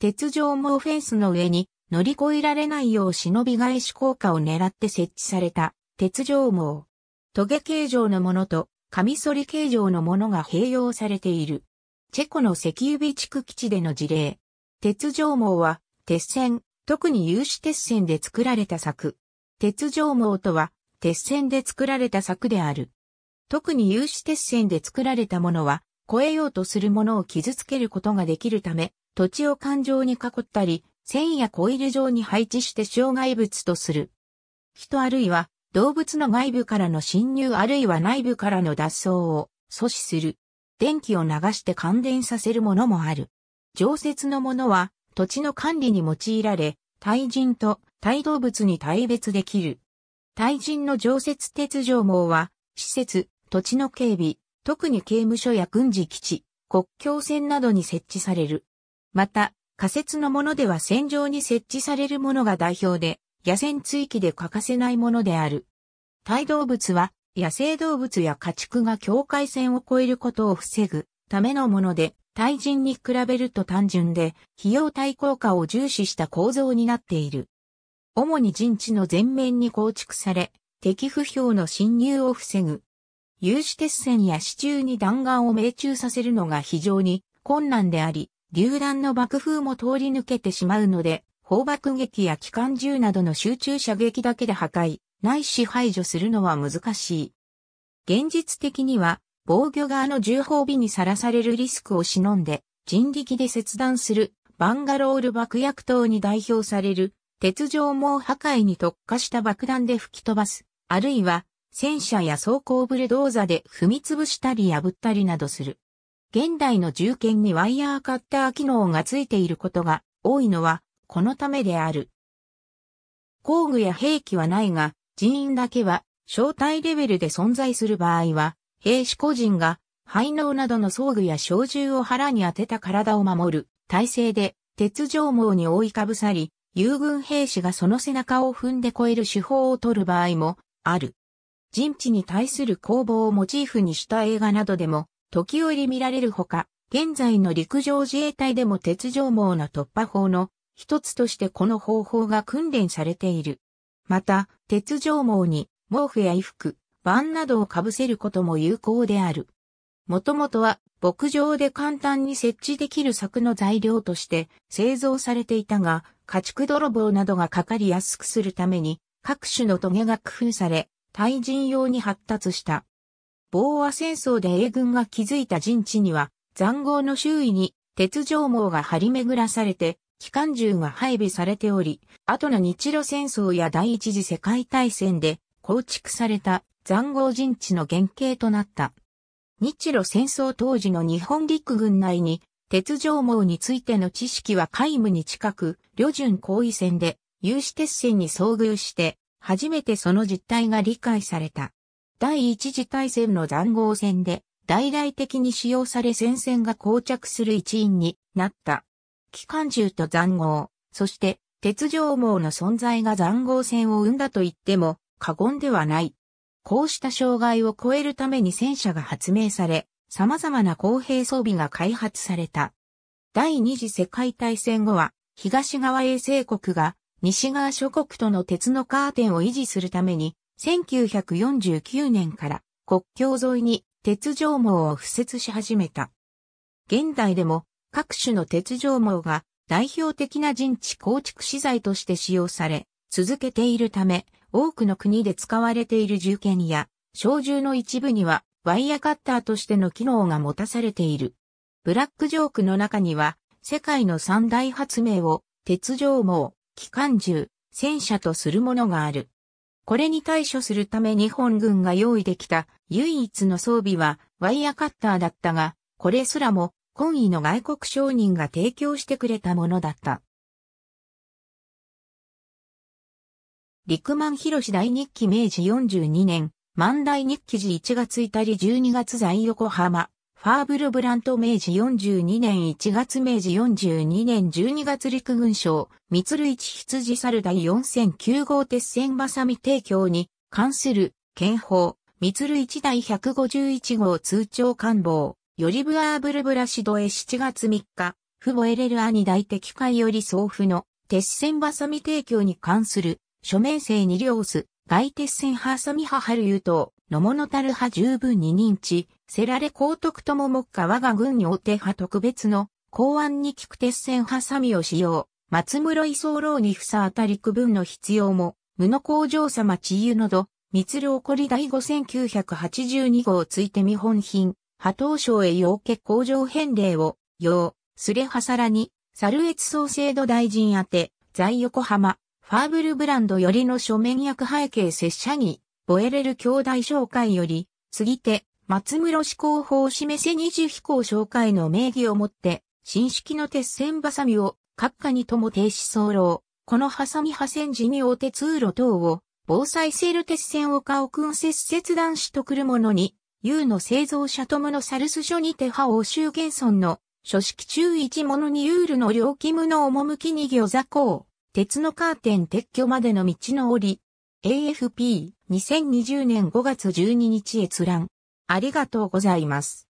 鉄条網フェンスの上に乗り越えられないよう忍び返し効果を狙って設置された鉄条網。トゲ形状のものとカミソリ形状のものが併用されている。チェコの石油備蓄基地での事例。鉄条網は、鉄線、特に有刺鉄線で作られた柵。鉄条網とは、鉄線で作られた柵である。特に有刺鉄線で作られたものは、越えようとするものを傷つけることができるため、土地を環状に囲ったり、線やコイル状に配置して障害物とする。人あるいは動物の外部からの侵入あるいは内部からの脱走を阻止する。電気を流して感電させるものもある。常設のものは土地の管理に用いられ、対人と対動物に対別できる。対人の常設鉄条網は、施設、土地の警備、特に刑務所や軍事基地、国境線などに設置される。また、仮設のものでは戦場に設置されるものが代表で、野戦追記で欠かせないものである。帯動物は、野生動物や家畜が境界線を越えることを防ぐためのもので、対人に比べると単純で、費用対効果を重視した構造になっている。主に陣地の全面に構築され、敵不評の侵入を防ぐ。有刺鉄線や支柱に弾丸を命中させるのが非常に困難であり、榴弾の爆風も通り抜けてしまうので、砲爆撃や機関銃などの集中射撃だけで破壊、ないし排除するのは難しい。現実的には、防御側の重砲火にさらされるリスクを忍んで、人力で切断する、バンガロール爆薬等に代表される、鉄上網破壊に特化した爆弾で吹き飛ばす、あるいは、戦車や装甲ブレドーザで踏み潰したり破ったりなどする。現代の銃剣にワイヤーカッター機能がついていることが多いのはこのためである。工具や兵器はないが、人員だけは小体レベルで存在する場合は、兵士個人が排脳などの装具や小銃を腹に当てた体を守る体制で鉄条網に覆いかぶさり、友軍兵士がその背中を踏んで越える手法を取る場合もある。陣地に対する攻防をモチーフにした映画などでも時折見られるほか、現在の陸上自衛隊でも鉄条網の突破法の一つとしてこの方法が訓練されている。また、鉄条網に毛布や衣服、板などをかぶせることも有効である。もともとは牧場で簡単に設置できる柵の材料として製造されていたが、家畜泥棒などがかかりやすくするために各種のトゲが工夫され、対人用に発達した。防和戦争で英軍が築いた陣地には、残壕の周囲に鉄条網が張り巡らされて、機関銃が配備されており、後の日露戦争や第一次世界大戦で構築された残壕陣地の原型となった。日露戦争当時の日本陸軍内に、鉄条網についての知識は皆無に近く、旅順行為戦で有志鉄線に遭遇して、初めてその実態が理解された。第一次大戦の残壕戦で、大々的に使用され戦線が膠着する一因になった。機関銃と残壕、そして鉄条網の存在が残壕戦を生んだと言っても過言ではない。こうした障害を超えるために戦車が発明され、様々な公平装備が開発された。第二次世界大戦後は、東側衛星国が西側諸国との鉄のカーテンを維持するために、1949年から国境沿いに鉄条網を敷設し始めた。現代でも各種の鉄条網が代表的な陣地構築資材として使用され、続けているため、多くの国で使われている銃剣や、小銃の一部にはワイヤカッターとしての機能が持たされている。ブラックジョークの中には、世界の三大発明を鉄条網、機関銃、戦車とするものがある。これに対処するため日本軍が用意できた唯一の装備はワイヤカッターだったが、これすらも懇意の外国商人が提供してくれたものだった。陸満広大日記明治42年、万代日記時1月1日12月在横浜。ファーブルブラント明治42年1月明治42年12月陸軍省、密類地羊猿第4009号鉄線バサミ提供に関する憲法、密類地第151号通帳官房、よりブアーブルブラシドへ7月3日、父母エレルアニ大敵会より送付の鉄線バサミ提供に関する書面制に両す外鉄線派サミハハル優等、野物たる派十分に認知、セラレ高徳とも目下我が軍お手派特別の公安に聞く鉄線ハサミを使用、松室居候にふさあたり区分の必要も、無の工場様治癒など、密漁起り第五千九百八十二号ついて見本品、波東省へ要家工場返礼を、要、すれはさらに、サル越総制度大臣宛て、在横浜、ファーブルブランドよりの書面役背景拙者に、ボエレル兄弟紹介より、次手、て、松室志向法を示せ二次飛行紹介の名義をもって、新式の鉄線バサミを、閣下にとも停止候。このハサミ破線時に大手通路等を、防災セール鉄線を顔訓接切断しとくるものに、U の製造者とものサルス書にて派欧州原村の、書式中一物にユールの両機無の趣に魚座公。鉄のカーテン撤去までの道の折、AFP2020 年5月12日閲覧。ありがとうございます。